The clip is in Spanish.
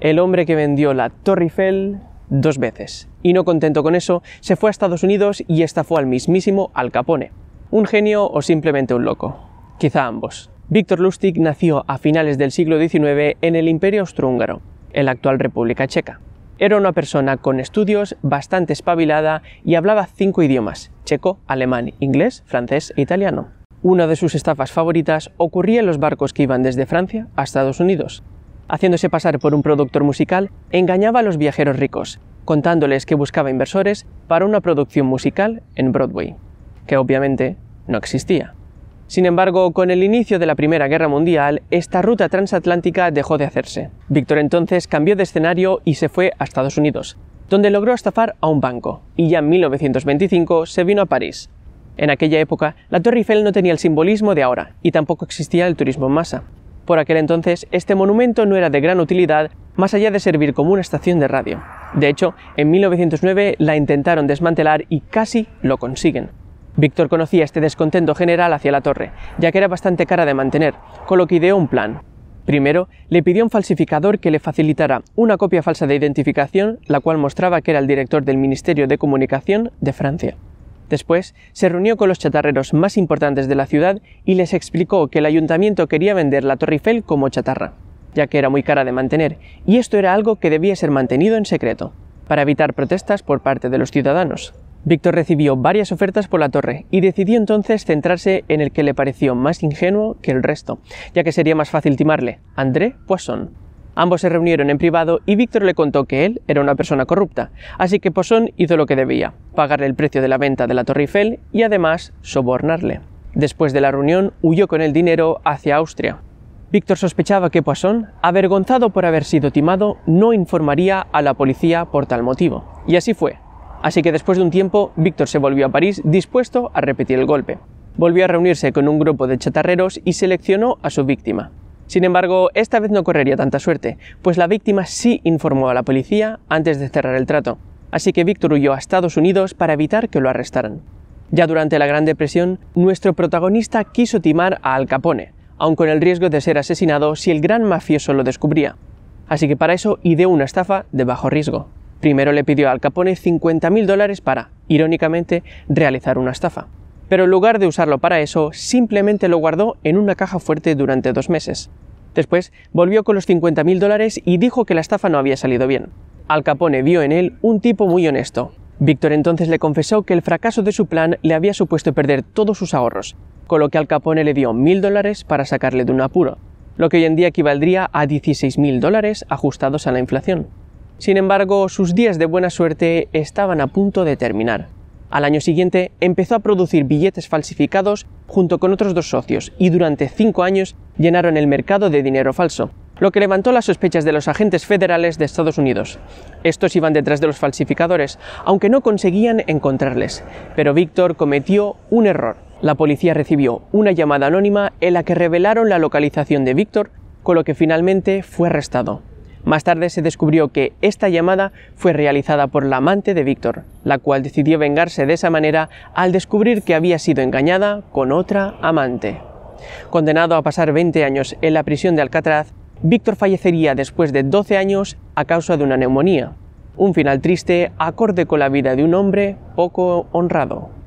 el hombre que vendió la Torre Eiffel dos veces. Y no contento con eso, se fue a Estados Unidos y estafó al mismísimo Al Capone. ¿Un genio o simplemente un loco? Quizá ambos. Víctor Lustig nació a finales del siglo XIX en el Imperio Austrohúngaro, en la actual República Checa. Era una persona con estudios, bastante espabilada y hablaba cinco idiomas, checo, alemán, inglés, francés e italiano. Una de sus estafas favoritas ocurría en los barcos que iban desde Francia a Estados Unidos haciéndose pasar por un productor musical, engañaba a los viajeros ricos, contándoles que buscaba inversores para una producción musical en Broadway, que obviamente no existía. Sin embargo, con el inicio de la Primera Guerra Mundial, esta ruta transatlántica dejó de hacerse. Víctor entonces cambió de escenario y se fue a Estados Unidos, donde logró estafar a un banco, y ya en 1925 se vino a París. En aquella época, la Torre Eiffel no tenía el simbolismo de ahora, y tampoco existía el turismo en masa. Por aquel entonces, este monumento no era de gran utilidad más allá de servir como una estación de radio. De hecho, en 1909 la intentaron desmantelar y casi lo consiguen. Víctor conocía este descontento general hacia la torre, ya que era bastante cara de mantener, con lo que ideó un plan. Primero, le pidió a un falsificador que le facilitara una copia falsa de identificación, la cual mostraba que era el director del Ministerio de Comunicación de Francia. Después, se reunió con los chatarreros más importantes de la ciudad y les explicó que el ayuntamiento quería vender la Torre Eiffel como chatarra, ya que era muy cara de mantener, y esto era algo que debía ser mantenido en secreto, para evitar protestas por parte de los ciudadanos. Víctor recibió varias ofertas por la torre y decidió entonces centrarse en el que le pareció más ingenuo que el resto, ya que sería más fácil timarle, André Poisson. Ambos se reunieron en privado y Víctor le contó que él era una persona corrupta, así que Poisson hizo lo que debía, pagarle el precio de la venta de la Torre Eiffel y además sobornarle. Después de la reunión huyó con el dinero hacia Austria. Víctor sospechaba que Poisson, avergonzado por haber sido timado, no informaría a la policía por tal motivo. Y así fue. Así que después de un tiempo, Víctor se volvió a París dispuesto a repetir el golpe. Volvió a reunirse con un grupo de chatarreros y seleccionó a su víctima. Sin embargo, esta vez no correría tanta suerte, pues la víctima sí informó a la policía antes de cerrar el trato, así que Víctor huyó a Estados Unidos para evitar que lo arrestaran. Ya durante la Gran Depresión, nuestro protagonista quiso timar a Al Capone, aun con el riesgo de ser asesinado si el gran mafioso lo descubría. Así que para eso ideó una estafa de bajo riesgo. Primero le pidió a Al Capone 50.000 dólares para, irónicamente, realizar una estafa pero en lugar de usarlo para eso, simplemente lo guardó en una caja fuerte durante dos meses. Después volvió con los 50.000 dólares y dijo que la estafa no había salido bien. Al Capone vio en él un tipo muy honesto. Víctor entonces le confesó que el fracaso de su plan le había supuesto perder todos sus ahorros, con lo que Al Capone le dio 1.000 dólares para sacarle de un apuro, lo que hoy en día equivaldría a 16.000 dólares ajustados a la inflación. Sin embargo, sus días de buena suerte estaban a punto de terminar. Al año siguiente empezó a producir billetes falsificados junto con otros dos socios y durante cinco años llenaron el mercado de dinero falso, lo que levantó las sospechas de los agentes federales de Estados Unidos. Estos iban detrás de los falsificadores, aunque no conseguían encontrarles. Pero Víctor cometió un error. La policía recibió una llamada anónima en la que revelaron la localización de Víctor, con lo que finalmente fue arrestado. Más tarde se descubrió que esta llamada fue realizada por la amante de Víctor, la cual decidió vengarse de esa manera al descubrir que había sido engañada con otra amante. Condenado a pasar 20 años en la prisión de Alcatraz, Víctor fallecería después de 12 años a causa de una neumonía. Un final triste acorde con la vida de un hombre poco honrado.